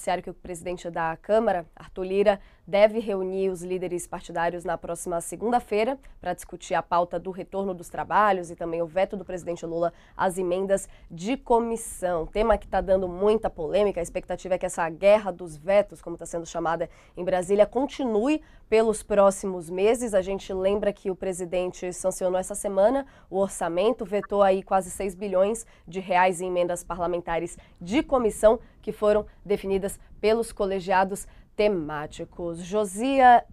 noticiário que o presidente da Câmara, Arthur Lira, deve reunir os líderes partidários na próxima segunda-feira para discutir a pauta do retorno dos trabalhos e também o veto do presidente Lula às emendas de comissão. Tema que está dando muita polêmica. A expectativa é que essa guerra dos vetos, como está sendo chamada em Brasília, continue pelos próximos meses. A gente lembra que o presidente sancionou essa semana o orçamento, vetou aí quase 6 bilhões de reais em emendas parlamentares de comissão que foram definidas pelos colegiados temáticos. Josia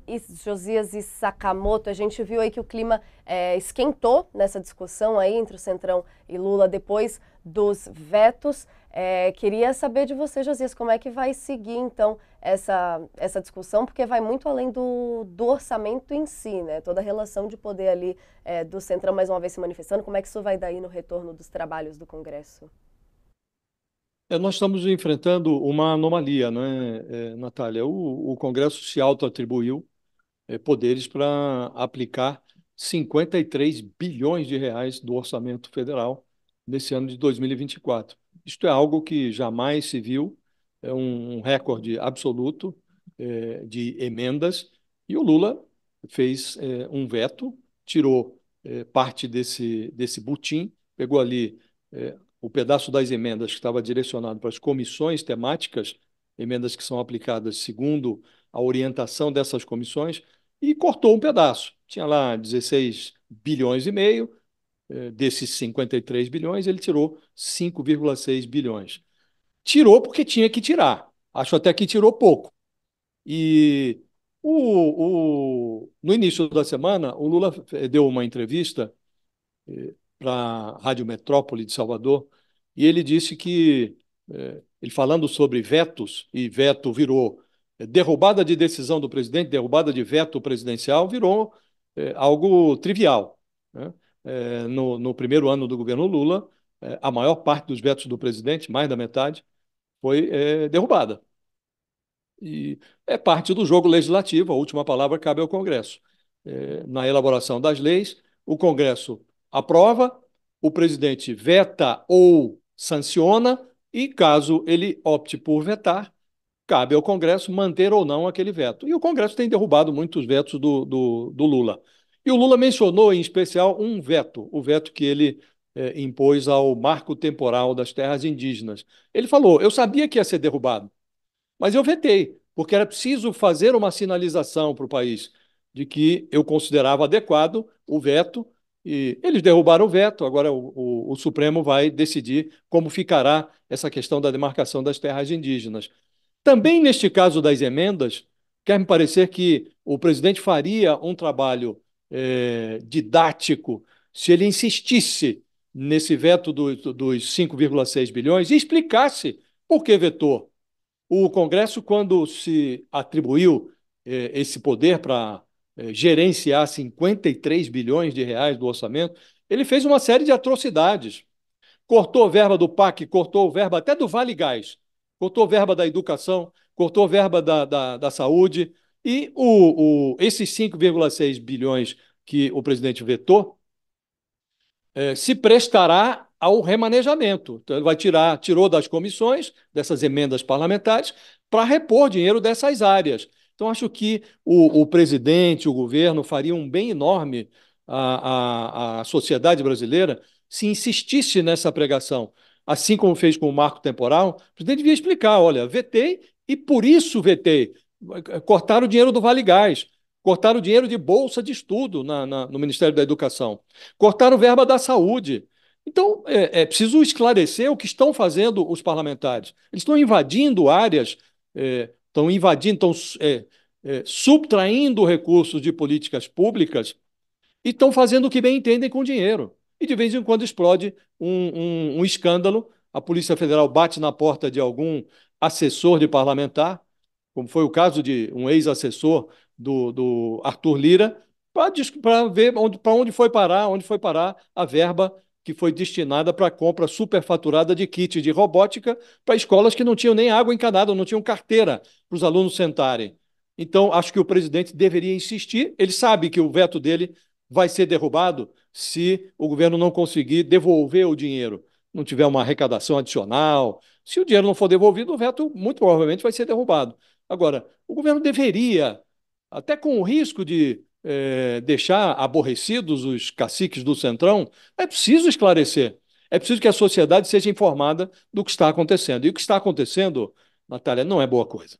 Josias e Sakamoto, a gente viu aí que o clima é, esquentou nessa discussão aí entre o Centrão e Lula depois dos vetos. É, queria saber de você, Josias, como é que vai seguir então essa, essa discussão, porque vai muito além do, do orçamento em si, né? Toda a relação de poder ali é, do Centrão mais uma vez se manifestando, como é que isso vai daí no retorno dos trabalhos do Congresso? É, nós estamos enfrentando uma anomalia, né, é, Natália? O, o Congresso se auto-atribuiu é, poderes para aplicar 53 bilhões de reais do orçamento federal nesse ano de 2024. Isto é algo que jamais se viu, é um, um recorde absoluto é, de emendas, e o Lula fez é, um veto, tirou é, parte desse, desse butim, pegou ali o pedaço das emendas que estava direcionado para as comissões temáticas, emendas que são aplicadas segundo a orientação dessas comissões, e cortou um pedaço. Tinha lá 16 bilhões e meio, eh, desses 53 bilhões, ele tirou 5,6 bilhões. Tirou porque tinha que tirar. Acho até que tirou pouco. E o, o, no início da semana, o Lula eh, deu uma entrevista eh, para a Rádio Metrópole de Salvador, e ele disse que, é, ele falando sobre vetos, e veto virou é, derrubada de decisão do presidente, derrubada de veto presidencial, virou é, algo trivial. Né? É, no, no, primeiro ano do governo Lula, é, a maior parte dos vetos do presidente, mais da metade, foi é, derrubada. E é parte do jogo legislativo, a última palavra cabe ao Congresso. na elaboração das leis, o Congresso aprova, o presidente veta ou sanciona, e caso ele opte por vetar, cabe ao Congresso manter ou não aquele veto. E o Congresso tem derrubado muitos vetos do, do, do Lula. E o Lula mencionou, em especial, um veto, o veto que ele é, impôs ao marco temporal das terras indígenas. Ele falou: Eu sabia que ia ser derrubado, mas eu vetei, porque era preciso fazer uma sinalização para o país de que eu considerava adequado o veto e eles derrubaram o veto, agora o, o, o, Supremo vai decidir como ficará essa questão da demarcação das terras indígenas. Também neste caso das emendas, quer me parecer que o presidente faria um trabalho é, didático se ele insistisse nesse veto do, dos 5,6 bilhões e explicasse por que vetou. O Congresso, quando se atribuiu é, esse poder para é, gerenciar 53 bilhões de reais do orçamento, ele fez uma série de atrocidades. Cortou verba do PAC, cortou verba até do Vale Gás, cortou verba da educação, cortou verba da, da, da saúde. E o, o esses 5,6 bilhões que o presidente vetou é, se prestará ao remanejamento. Então, ele vai tirar, tirou das comissões, dessas emendas parlamentares, para repor dinheiro dessas áreas. Então, acho que o, o presidente, o governo, faria um bem enorme à, à, à sociedade brasileira se insistisse nessa pregação. Assim como fez com o marco temporal, o presidente devia explicar: olha, vetei e por isso vetei. Cortaram o dinheiro do Vale Gás, cortaram o dinheiro de bolsa de estudo na, na, no Ministério da Educação, cortaram verba da saúde. Então, é, é, preciso esclarecer o que estão fazendo os parlamentares. Eles estão invadindo áreas é, estão invadindo, estão é, é, subtraindo recursos de políticas públicas e estão fazendo o que bem entendem com o dinheiro. E de vez em quando explode um, um, um escândalo, a Polícia Federal bate na porta de algum assessor de parlamentar, como foi o caso de um ex-assessor do, do Arthur Lira, para ver onde, para onde foi parar, onde foi parar a verba que foi destinada para a compra superfaturada de kits de robótica para escolas que não tinham nem água encanada, não tinham carteira para os alunos sentarem. Então, acho que o presidente deveria insistir. Ele sabe que o veto dele vai ser derrubado se o governo não conseguir devolver o dinheiro, não tiver uma arrecadação adicional. Se o dinheiro não for devolvido, o veto muito provavelmente vai ser derrubado. Agora, o governo deveria, até com o risco de é, deixar aborrecidos os caciques do Centrão, é preciso esclarecer. É preciso que a sociedade seja informada do que está acontecendo. E o que está acontecendo, Natália, não é boa coisa.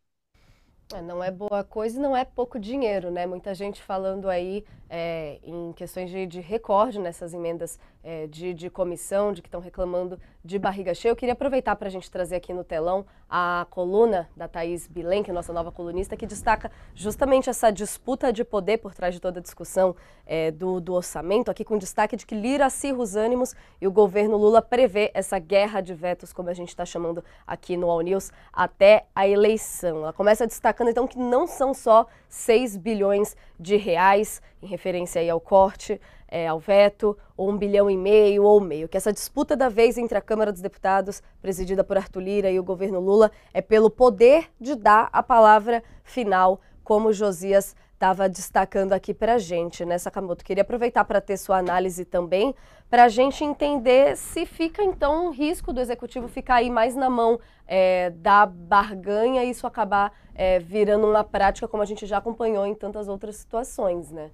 É, não é boa coisa e não é pouco dinheiro, né? Muita gente falando aí é, em questões de, de recorde nessas emendas é, de, de comissão, de que estão reclamando de barriga cheia. Eu queria aproveitar para a gente trazer aqui no telão a coluna da Thaís Bilen, que é nossa nova colunista, que destaca justamente essa disputa de poder por trás de toda a discussão é, do, do, orçamento, aqui com destaque de que Lira acirra os ânimos e o governo Lula prevê essa guerra de vetos, como a gente está chamando aqui no All News, até a eleição. Ela começa destacando então que não são só 6 bilhões de reais, em referência aí ao corte, é, ao veto, ou 1 bilhão e meio, ou meio. Que essa disputa da vez entre a Câmara dos Deputados, presidida por Arthur Lira, e o governo Lula é pelo poder de dar a palavra final, como Josias estava destacando aqui para a gente, né, Sakamoto? Queria aproveitar para ter sua análise também, para a gente entender se fica, então, um risco do executivo ficar aí mais na mão é, da barganha e isso acabar é, virando uma prática como a gente já acompanhou em tantas outras situações, né?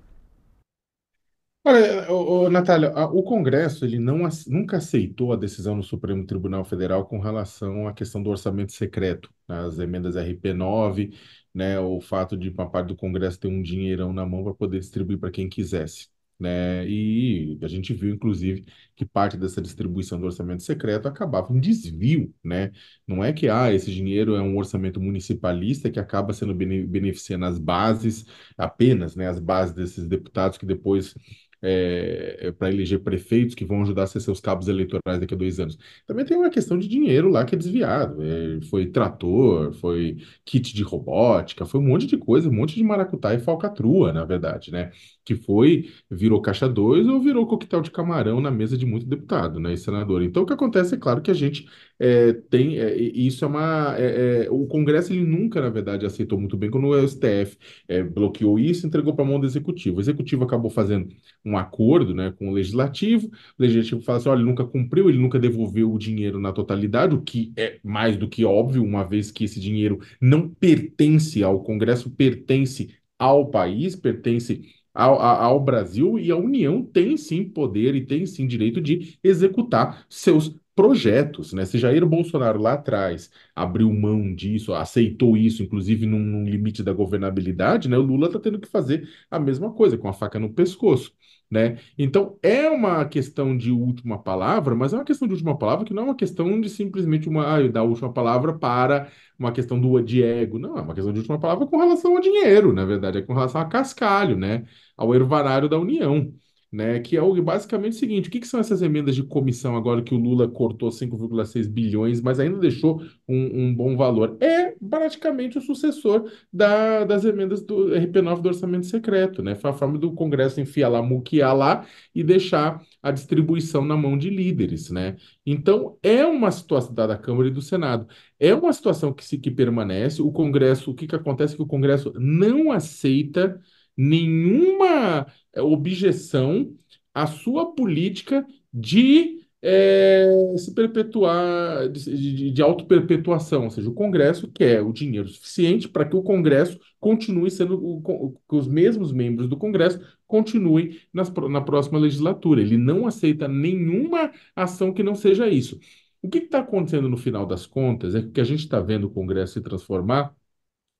Olha, ô, ô, Natália, a, o Congresso ele não, nunca aceitou a decisão do Supremo Tribunal Federal com relação à questão do orçamento secreto nas emendas RP9, né, o fato de uma parte do Congresso ter um dinheirão na mão para poder distribuir para quem quisesse. Né? E a gente viu, inclusive, que parte dessa distribuição do orçamento secreto acabava em desvio, né? Não é que ah, esse dinheiro é um orçamento municipalista que acaba sendo beneficiando as bases apenas, né? As bases desses deputados que depois é, é para eleger prefeitos que vão ajudar a ser seus cabos eleitorais daqui a dois anos. Também tem uma questão de dinheiro lá que é desviado. É, foi trator, foi kit de robótica, foi um monte de coisa, um monte de maracutá e falcatrua, na verdade, né? Que foi, virou caixa dois ou virou coquetel de camarão na mesa de muito deputado né, e senador. Então o que acontece é claro que a gente é, tem. É, isso é uma. É, é, o Congresso ele nunca, na verdade, aceitou muito bem quando o STF bloqueou isso entregou para a mão do Executivo. O Executivo acabou fazendo um um acordo né, com o legislativo. O legislativo fala assim: olha, ele nunca cumpriu, ele nunca devolveu o dinheiro na totalidade, o que é mais do que óbvio, uma vez que esse dinheiro não pertence ao Congresso, pertence ao país, pertence ao, ao, Brasil e a União tem sim poder e tem sim direito de executar seus projetos, né? Se Jair Bolsonaro lá atrás abriu mão disso, aceitou isso, inclusive num, num limite da governabilidade, né? O Lula está tendo que fazer a mesma coisa com a faca no pescoço. Né? Então, é uma questão de última palavra, mas é uma questão de última palavra que não é uma questão de simplesmente uma, ah, dar última palavra para uma questão do de ego. Não, é uma questão de última palavra com relação a dinheiro, na verdade, é com relação a cascalho, né? ao ervarário da União né? Que é basicamente o seguinte: o que, são essas emendas de comissão agora que o Lula cortou 5,6 bilhões, mas ainda deixou um, um, bom valor? É praticamente o sucessor da, das emendas do RP9 do orçamento secreto, né? Foi a forma do Congresso enfiar lá, muquiar lá e deixar a distribuição na mão de líderes, né? Então é uma situação da, Câmara e do Senado. É uma situação que se que permanece. O Congresso, o que, que acontece que o Congresso não aceita nenhuma eh, objeção à sua política de é, se perpetuar, de, de, de auto-perpetuação, ou seja, o Congresso quer o dinheiro suficiente para que o Congresso continue sendo, que os mesmos membros do Congresso continuem nas, na próxima legislatura. Ele não aceita nenhuma ação que não seja isso. O que está acontecendo no final das contas é que o que a gente está vendo o Congresso se transformar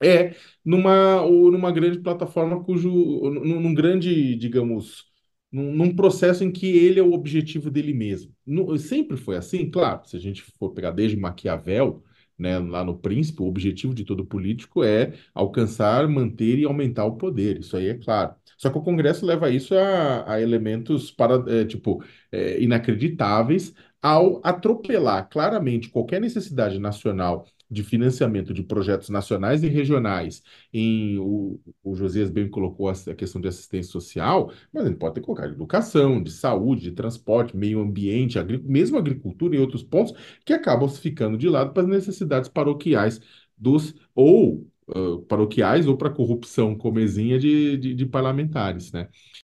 é, numa, numa grande plataforma cujo, num, num grande, digamos, num, num, processo em que ele é o objetivo dele mesmo. No, sempre foi assim, claro, se a gente for pegar desde Maquiavel, né, lá no Príncipe, o objetivo de todo político é alcançar, manter e aumentar o poder, isso aí é claro. Só que o Congresso leva isso a, a elementos para, é, tipo, é, inacreditáveis, ao atropelar claramente qualquer necessidade nacional de financiamento de projetos nacionais e regionais em o, o Josias bem colocou a, a questão de assistência social, mas ele pode ter colocado educação, de saúde, de transporte, meio ambiente, agri, mesmo agricultura e outros pontos que acabam ficando de lado para as necessidades paroquiais dos ou uh, paroquiais ou para a corrupção comezinha de, de, de parlamentares, né?